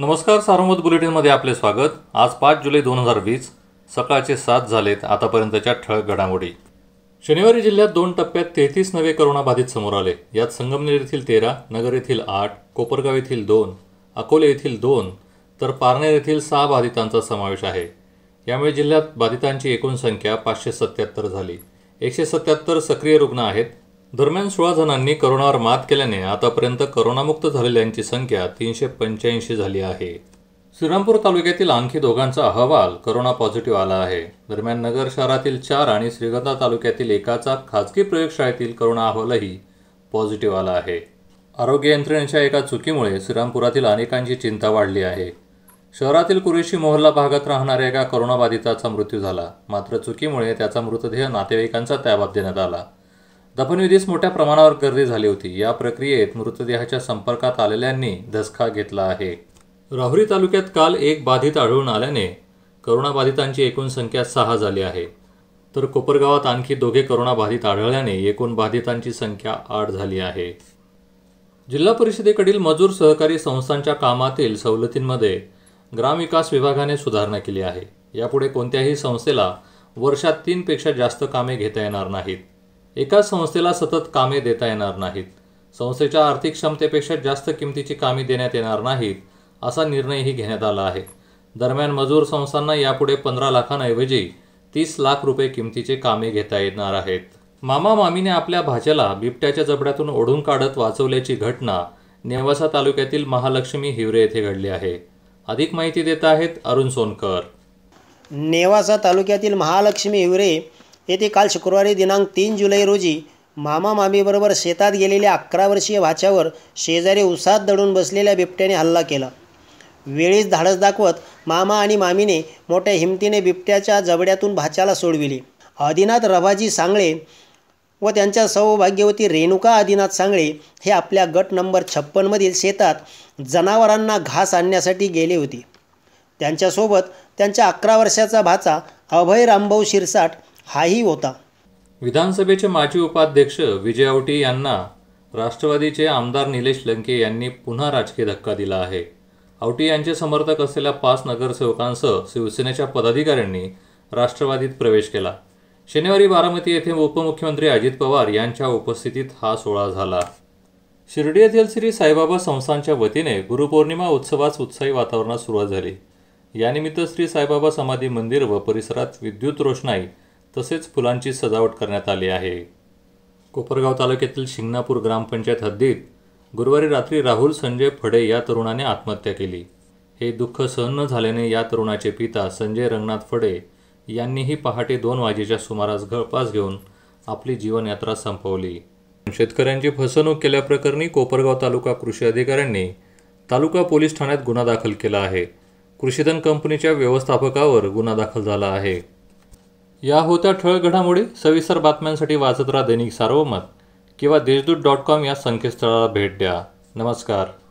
नमस्कार सार्वमत बुलेटिनमध्ये आपले स्वागत आज पाच जुलै दोन हजार वीस सकाळचे सात झालेत आतापर्यंतच्या ठळक घडामोडी शनिवारी जिल्ह्यात दोन टप्प्यात तेहतीस नवे करोनाबाधित समोर आले यात संगमनेर येथील तेरा नगर येथील आठ कोपरगाव येथील दोन अकोले येथील दोन तर पारनेर येथील सहा बाधितांचा समावेश आहे यामुळे जिल्ह्यात बाधितांची एकूण संख्या पाचशे सत्याहत्तर झाली एकशे सत्याहत्तर सक्रिय रुग्ण आहेत दरम्यान सोळा जणांनी करोनावर मात केल्याने आतापर्यंत करोनामुक्त झालेल्यांची संख्या तीनशे पंच्याऐंशी झाली आहे श्रीरामपूर तालुक्यातील आणखी दोघांचा अहवाल करोना पॉझिटिव्ह आला आहे दरम्यान नगर शहरातील चार आणि श्रीगंधा तालुक्यातील एकाचा खाजगी प्रयोगशाळेतील करोना अहवालही पॉझिटिव्ह आला आहे आरोग्य यंत्रणेच्या एका चुकीमुळे श्रीरामपुरातील अनेकांची चिंता वाढली आहे शहरातील कुरेशी मोहल्ला भागात राहणाऱ्या एका करोनाबाधिताचा मृत्यू झाला मात्र चुकीमुळे त्याचा मृतदेह नातेवाईकांचा ताब्यात देण्यात आला दफनविधीस मोठ्या प्रमाणावर गर्दी झाली होती या प्रक्रियेत मृतदेहाच्या संपर्कात आलेल्यांनी धसका घेतला आहे राहुरी तालुक्यात काल एक बाधित आढळून आल्याने करोनाबाधितांची एकूण संख्या सहा झाली आहे तर कोपरगावात आणखी दोघे करोनाबाधित आढळल्याने एकूण बाधितांची संख्या आठ झाली आहे जिल्हा परिषदेकडील मजूर सहकारी संस्थांच्या कामातील सवलतींमध्ये ग्रामविकास विभागाने सुधारणा केली आहे यापुढे कोणत्याही संस्थेला वर्षात तीनपेक्षा जास्त कामे घेता येणार नाहीत एकाच संस्थेला सतत कामे देता येणार नाहीत संस्थेच्या आर्थिक क्षमतेपेक्षा जास्त किमतीची कामे देण्यात येणार नाहीत असा निर्णयही घेण्यात आला आहे दरम्यान मजूर संस्थांना यापुढे पंधरा लाखांऐवजी तीस लाख रुपये किमतीचे कामे घेता येणार आहेत मामा मामीने आपल्या भाच्याला बिबट्याच्या जबड्यातून ओढून काढत वाचवल्याची घटना नेवासा तालुक्यातील महालक्ष्मी हिवरे येथे घडली आहे अधिक माहिती देत आहेत अरुण सोनकर नेवासा तालुक्यातील महालक्ष्मी हिवरे येथे काल शुक्रवारी दिनांक तीन जुलै रोजी मामा मामीबरोबर शेतात गेलेल्या अकरा वर्षीय भाच्यावर शेजारी उसात दडून बसलेल्या बिबट्याने हल्ला केला वेळीच धाडस दाखवत मामा आणि मामीने मोठ्या हिमतीने बिबट्याच्या जबड्यातून भाच्याला सोडविले आदिनाथ रभाजी सांगळे व त्यांच्या सौभाग्यवती रेणुका आदिनाथ सांगळे हे आपल्या गट नंबर छप्पनमधील शेतात जनावरांना घास आणण्यासाठी गेले होते त्यांच्यासोबत त्यांच्या अकरा वर्षाचा भाचा अभय रामभाऊ शिरसाट हाही होता विधानसभेचे माजी उपाध्यक्ष विजय औटी यांना राष्ट्रवादीचे आमदार निलेश लंके यांनी पुन्हा राजकीय धक्का दिला आहे औटी यांचे समर्थक असलेल्या पाच नगरसेवकांसह शिवसेनेच्या पदाधिकाऱ्यांनी राष्ट्रवादीत प्रवेश केला शनिवारी बारामती येथे उपमुख्यमंत्री अजित पवार यांच्या उपस्थितीत हा सोहळा झाला शिर्डी येथील श्री साईबाबा संस्थांच्या वतीने गुरुपौर्णिमा उत्सवास उत्साही वातावरणात सुरुवात झाली यानिमित्त श्री साईबाबा समाधी मंदिर व परिसरात विद्युत रोषणाई तसेच फुलांची सजावट करण्यात आली आहे कोपरगाव तालुक्यातील शिंगणापूर ग्रामपंचायत हद्दीत गुरुवारी रात्री राहुल संजय फडे या तरुणाने आत्महत्या केली हे दुःख सहन न झाल्याने या तरुणाचे पिता संजय रंगनाथ फडे यांनीही पहाटे दोन वाजेच्या सुमारास गळपास घेऊन आपली जीवनयात्रा संपवली शेतकऱ्यांची फसवणूक केल्याप्रकरणी कोपरगाव तालुका कृषी अधिकाऱ्यांनी तालुका पोलीस ठाण्यात गुन्हा दाखल केला आहे कृषीधन कंपनीच्या व्यवस्थापकावर गुन्हा दाखल झाला आहे या होत्या ठळक सविस्तर बातम्यांसाठी वाचत राहा दैनिक सार्वमत किंवा देशदूत डॉट कॉम या संकेतस्थळाला भेट द्या नमस्कार